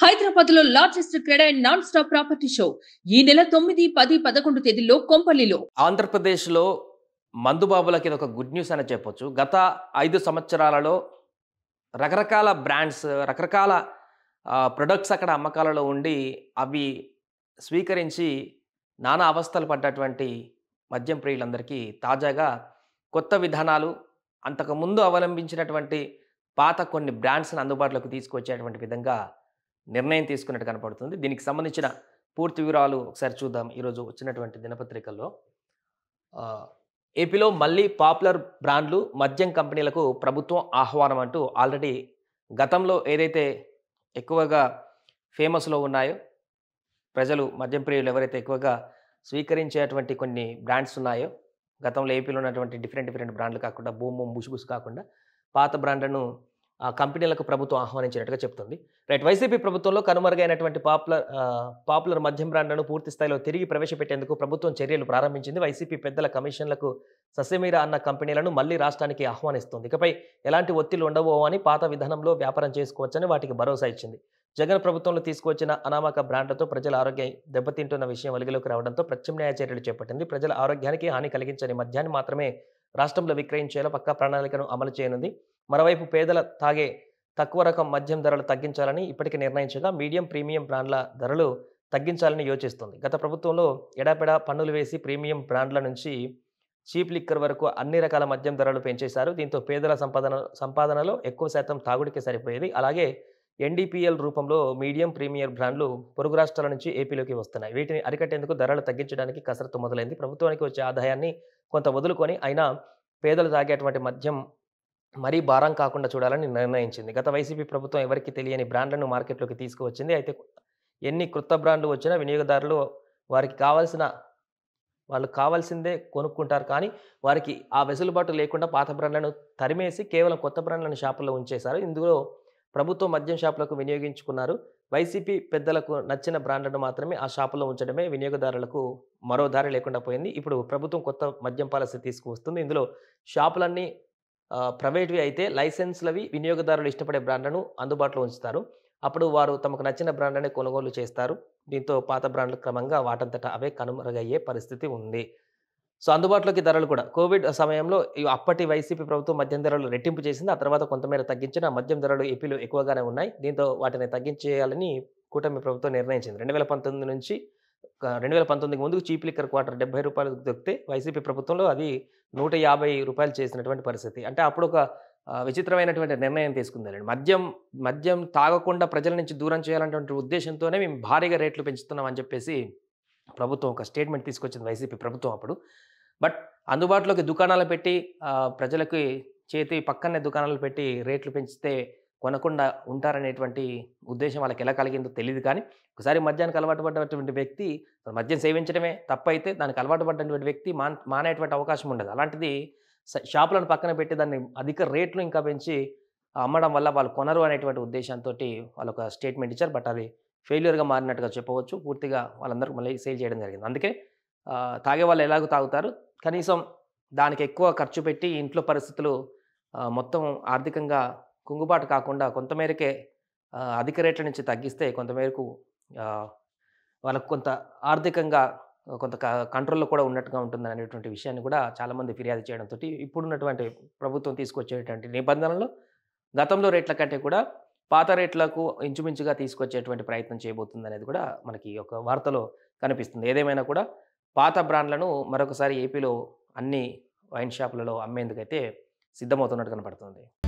హైదరాబాద్ లో largest CREDAI and non stop property show ఈ నెల తొమ్మిది పది పదకొండు తేదీలో కొంపల్లిలో ఆంధ్రప్రదేశ్ లో మందుబాబులకి ఒక గుడ్ న్యూస్ అని చెప్పొచ్చు గత ఐదు సంవత్సరాలలో రకరకాల బ్రాండ్స్ రకరకాల ప్రొడక్ట్స్ అక్కడ అమ్మకాలలో ఉండి అవి స్వీకరించి నానా అవస్థలు పడ్డటువంటి మద్యం ప్రియులందరికీ తాజాగా కొత్త విధానాలు అంతకుముందు అవలంబించినటువంటి పాత కొన్ని బ్రాండ్స్ని అందుబాటులోకి తీసుకొచ్చేటువంటి విధంగా నిర్ణయం తీసుకున్నట్టు కనపడుతుంది దీనికి సంబంధించిన పూర్తి వివరాలు ఒకసారి చూద్దాం ఈరోజు వచ్చినటువంటి దినపత్రికల్లో ఏపీలో మళ్ళీ పాపులర్ బ్రాండ్లు మద్యం కంపెనీలకు ప్రభుత్వం ఆహ్వానం అంటూ ఆల్రెడీ గతంలో ఏదైతే ఎక్కువగా ఫేమస్లో ఉన్నాయో ప్రజలు మద్యం ప్రియులు ఎవరైతే ఎక్కువగా స్వీకరించేటువంటి కొన్ని బ్రాండ్స్ ఉన్నాయో గతంలో ఏపీలో ఉన్నటువంటి డిఫరెంట్ డిఫరెంట్ బ్రాండ్లు కాకుండా బూమ్ బూమ్ బుష్ కాకుండా పాత బ్రాండ్లను ఆ కంపెనీలకు ప్రభుత్వం ఆహ్వానించినట్టుగా చెప్తుంది రైట్ వైసీపీ ప్రభుత్వంలో కనుమరుగైనటువంటి పాపులర్ పాపులర్ మద్యం బ్రాండ్లను పూర్తి స్థాయిలో తిరిగి ప్రవేశపెట్టేందుకు ప్రభుత్వం చర్యలు ప్రారంభించింది వైసీపీ పెద్దల కమిషన్లకు ససేమీరా అన్న కంపెనీలను మళ్లీ రాష్ట్రానికి ఆహ్వానిస్తుంది ఇకపై ఎలాంటి ఒత్తిళ్లు ఉండవో అని పాత విధానంలో వ్యాపారం చేసుకోవచ్చని వాటికి భరోసా ఇచ్చింది జగన్ ప్రభుత్వంలో తీసుకువచ్చిన అనామక బ్రాండ్లతో ప్రజల ఆరోగ్యం దెబ్బతింటున్న విషయం వెలుగులోకి రావడంతో ప్రత్యామ్నాయ చర్యలు చేపట్టింది ప్రజల ఆరోగ్యానికి హాని కలిగించని మద్యాన్ని మాత్రమే రాష్ట్రంలో విక్రయించేలా పక్కా ప్రణాళికను అమలు చేయనుంది మరోవైపు పేదల తాగే తక్కువ రకం మద్యం ధరలు తగ్గించాలని ఇప్పటికే నిర్ణయించగా మీడియం ప్రీమియం బ్రాండ్ల ధరలు తగ్గించాలని యోచిస్తుంది గత ప్రభుత్వంలో ఎడాపెడా పన్నులు వేసి ప్రీమియం బ్రాండ్ల నుంచి చీప్ లిక్కర్ వరకు అన్ని రకాల మద్యం ధరలు పెంచేశారు దీంతో పేదల సంపాదన సంపాదనలో ఎక్కువ శాతం తాగుడికి సరిపోయేది అలాగే ఎన్డీపీఎల్ రూపంలో మీడియం ప్రీమియర్ బ్రాండ్లు పొరుగు రాష్ట్రాల నుంచి ఏపీలోకి వస్తున్నాయి వీటిని అరికట్టేందుకు ధరలు తగ్గించడానికి కసరత్తు మొదలైంది ప్రభుత్వానికి వచ్చే ఆదాయాన్ని కొంత వదులుకొని అయినా పేదలు తాగేటువంటి మద్యం మరీ భారం కాకుండా చూడాలని నిర్ణయించింది గత వైసీపీ ప్రభుత్వం ఎవరికి తెలియని బ్రాండ్లను మార్కెట్లోకి తీసుకువచ్చింది అయితే ఎన్ని క్రొత్త బ్రాండ్లు వచ్చినా వినియోగదారులు వారికి కావాల్సిన వాళ్ళు కావాల్సిందే కొనుక్కుంటారు కానీ వారికి ఆ వెసులుబాటు లేకుండా పాత బ్రాండ్లను తరిమేసి కేవలం కొత్త బ్రాండ్లను షాపుల్లో ఉంచేశారు ఇందులో ప్రభుత్వ మద్యం షాపులకు వినియోగించుకున్నారు వైసీపీ పెద్దలకు నచ్చిన బ్రాండ్లను మాత్రమే ఆ షాపులో ఉంచడమే వినియోగదారులకు మరో దారి లేకుండా పోయింది ఇప్పుడు ప్రభుత్వం కొత్త మద్యం పాలసీ తీసుకువస్తుంది ఇందులో షాపులన్నీ ప్రైవేట్వి అయితే లైసెన్స్లవి వినియోగదారులు ఇష్టపడే బ్రాండ్లను అందుబాటులో ఉంచుతారు అప్పుడు వారు తమకు నచ్చిన బ్రాండ్లనే కొనుగోలు చేస్తారు దీంతో పాత బ్రాండ్లు క్రమంగా వాటంతట అవే కనుమరుగయ్యే పరిస్థితి ఉంది సో అందుబాటులోకి ధరలు కూడా కోవిడ్ సమయంలో అప్పటి వైసీపీ ప్రభుత్వం మద్యం ధరలు రెట్టింపు చేసింది ఆ తర్వాత కొంతమేర తగ్గించిన మద్యం ధరలు ఏపీలో ఎక్కువగానే ఉన్నాయి దీంతో వాటిని తగ్గించేయాలని కూటమి ప్రభుత్వం నిర్ణయించింది రెండు వేల పంతొమ్మిది నుంచి రెండు వేల పంతొమ్మిదికి ముందు చీప్ లిక్కర్ క్వార్టర్ డెబ్బై రూపాయలు దొరికితే వైసీపీ ప్రభుత్వంలో అది నూట యాభై రూపాయలు చేసినటువంటి పరిస్థితి అంటే అప్పుడు ఒక విచిత్రమైనటువంటి నిర్ణయం తీసుకుందండి మద్యం మద్యం తాగకుండా ప్రజల నుంచి దూరం చేయాలన్నటువంటి ఉద్దేశంతోనే మేము భారీగా రేట్లు పెంచుతున్నాం అని చెప్పేసి ప్రభుత్వం ఒక స్టేట్మెంట్ తీసుకొచ్చింది వైసీపీ ప్రభుత్వం అప్పుడు బట్ అందుబాటులోకి దుకాణాలు పెట్టి ప్రజలకి చేతి పక్కనే దుకాణాలు పెట్టి రేట్లు పెంచితే కొనకుండా ఉంటారనేటువంటి ఉద్దేశం వాళ్ళకి ఎలా కలిగిందో తెలియదు కానీ ఒకసారి మద్యానికి అలవాటు పడ్డటువంటి వ్యక్తి మద్యం సేవించడమే తప్పైతే దానికి అలవాటు పడ్డటువంటి వ్యక్తి మాన్ మానేటువంటి అవకాశం ఉండదు అలాంటిది షాపులను పక్కన పెట్టి దాన్ని అధిక రేట్లు ఇంకా పెంచి అమ్మడం వల్ల వాళ్ళు కొనరు అనేటువంటి ఉద్దేశంతో వాళ్ళు ఒక స్టేట్మెంట్ ఇచ్చారు బట్ అది ఫెయిల్యూర్గా మారినట్టుగా చెప్పవచ్చు పూర్తిగా వాళ్ళందరూ మళ్ళీ సేల్ చేయడం జరిగింది అందుకే తాగే వాళ్ళు ఎలాగో తాగుతారు కనీసం దానికి ఎక్కువ ఖర్చు పెట్టి ఇంట్లో పరిస్థితులు మొత్తం ఆర్థికంగా కుంగుబాటు కాకుండా కొంతమేరకే అధిక రేట్ల నుంచి తగ్గిస్తే కొంతమేరకు వాళ్ళకు కొంత ఆర్థికంగా కొంత కంట్రోల్లో కూడా ఉన్నట్టుగా ఉంటుంది అనేటువంటి విషయాన్ని కూడా చాలామంది ఫిర్యాదు చేయడంతో ఇప్పుడున్నటువంటి ప్రభుత్వం తీసుకొచ్చేటువంటి నిబంధనలు గతంలో రేట్ల కంటే కూడా పాత రేట్లకు ఇంచుమించుగా తీసుకొచ్చేటువంటి ప్రయత్నం చేయబోతుంది అనేది కూడా మనకి ఒక వార్తలో కనిపిస్తుంది ఏదేమైనా కూడా పాత బ్రాండ్లను మరొకసారి ఏపీలో అన్ని వైన్ షాపులలో అమ్మేందుకైతే సిద్ధమవుతున్నట్టు కనపడుతుంది